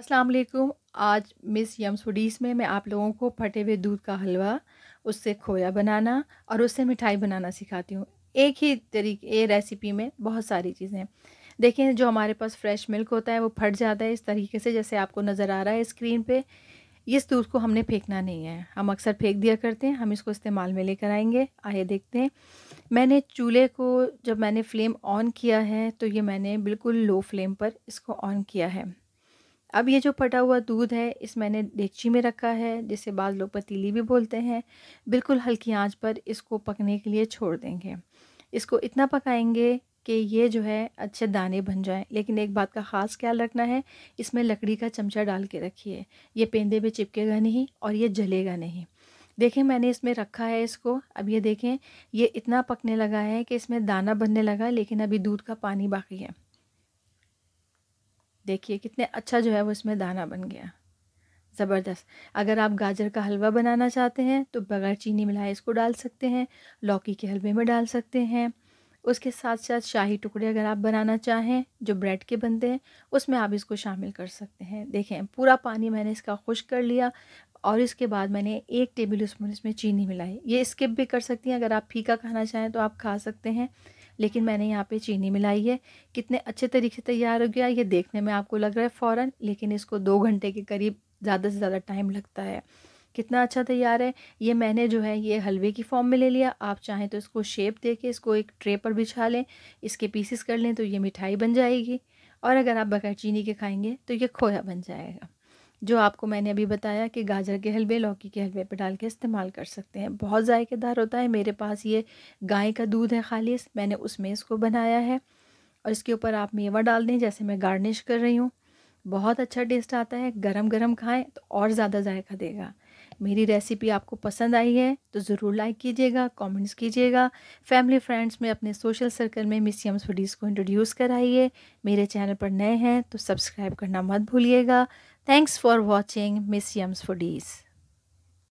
अस्सलाम वालेकुम आज मिस यम्स फूडीज़ में मैं आप लोगों को फटे हुए दूध का हलवा उससे खोया बनाना और उससे मिठाई बनाना सिखाती हूँ एक ही तरीके रेसिपी में बहुत सारी चीज़ें देखें जो हमारे पास फ्रेश मिल्क होता है वो फट जाता है इस तरीके से जैसे आपको नज़र आ रहा है स्क्रीन पे इस दूध को हमने फेंकना नहीं है हम अक्सर फेंक दिया करते हैं हम इसको इस्तेमाल में लेकर आएंगे आइए देखते हैं मैंने चूल्हे को जब मैंने फ्लेम ऑन किया है तो ये मैंने बिल्कुल लो फ्लेम पर इसको ऑन किया है अब ये जो फटा हुआ दूध है इस मैंने डेगची में रखा है जिसे बाद लोग पतीली भी बोलते हैं बिल्कुल हल्की आंच पर इसको पकने के लिए छोड़ देंगे इसको इतना पकाएंगे कि ये जो है अच्छे दाने बन जाएं लेकिन एक बात का ख़ास ख्याल रखना है इसमें लकड़ी का चमचा डाल के रखिए ये पेंदे में चिपकेगा नहीं और ये जलेगा नहीं देखें मैंने इसमें रखा है इसको अब ये देखें ये इतना पकने लगा है कि इसमें दाना बनने लगा लेकिन अभी दूध का पानी बाकी है देखिए कितने अच्छा जो है वो इसमें दाना बन गया ज़बरदस्त अगर आप गाजर का हलवा बनाना चाहते हैं तो बगैर चीनी मिलाए इसको डाल सकते हैं लौकी के हलवे में डाल सकते हैं उसके साथ साथ शाही टुकड़े अगर आप बनाना चाहें जो ब्रेड के बनते हैं उसमें आप इसको शामिल कर सकते हैं देखें पूरा पानी मैंने इसका खुश कर लिया और इसके बाद मैंने एक टेबल स्पून इसमें चीनी मिलाई ये स्किप भी कर सकती हैं अगर आप फीका खाना चाहें तो आप खा सकते हैं लेकिन मैंने यहाँ पे चीनी मिलाई है कितने अच्छे तरीके से तैयार हो गया ये देखने में आपको लग रहा है फ़ौर लेकिन इसको दो घंटे के करीब ज़्यादा से ज़्यादा टाइम लगता है कितना अच्छा तैयार है ये मैंने जो है ये हलवे की फॉर्म में ले लिया आप चाहें तो इसको शेप दे के इसको एक ट्रे पर बिछा लें इसके पीसेस कर लें तो ये मिठाई बन जाएगी और अगर आप बगैर चीनी के खाएंगे तो ये खोया बन जाएगा जो आपको मैंने अभी बताया कि गाजर के हलवे लौकी के हलवे पर डाल के इस्तेमाल कर सकते हैं बहुत ज़ायकेदार होता है मेरे पास ये गाय का दूध है खालिश मैंने उसमें इसको बनाया है और इसके ऊपर आप मेवा डाल दें जैसे मैं गार्निश कर रही हूँ बहुत अच्छा टेस्ट आता है गरम गरम खाएं तो और ज़्यादा जायका देगा मेरी रेसिपी आपको पसंद आई है तो ज़रूर लाइक कीजिएगा कमेंट्स कीजिएगा फैमिली फ्रेंड्स में अपने सोशल सर्कल में मिस यम्स फूडीज़ को इंट्रोड्यूस कराइए मेरे चैनल पर नए हैं तो सब्सक्राइब करना मत भूलिएगा Thanks for watching Miss Yums Foodies.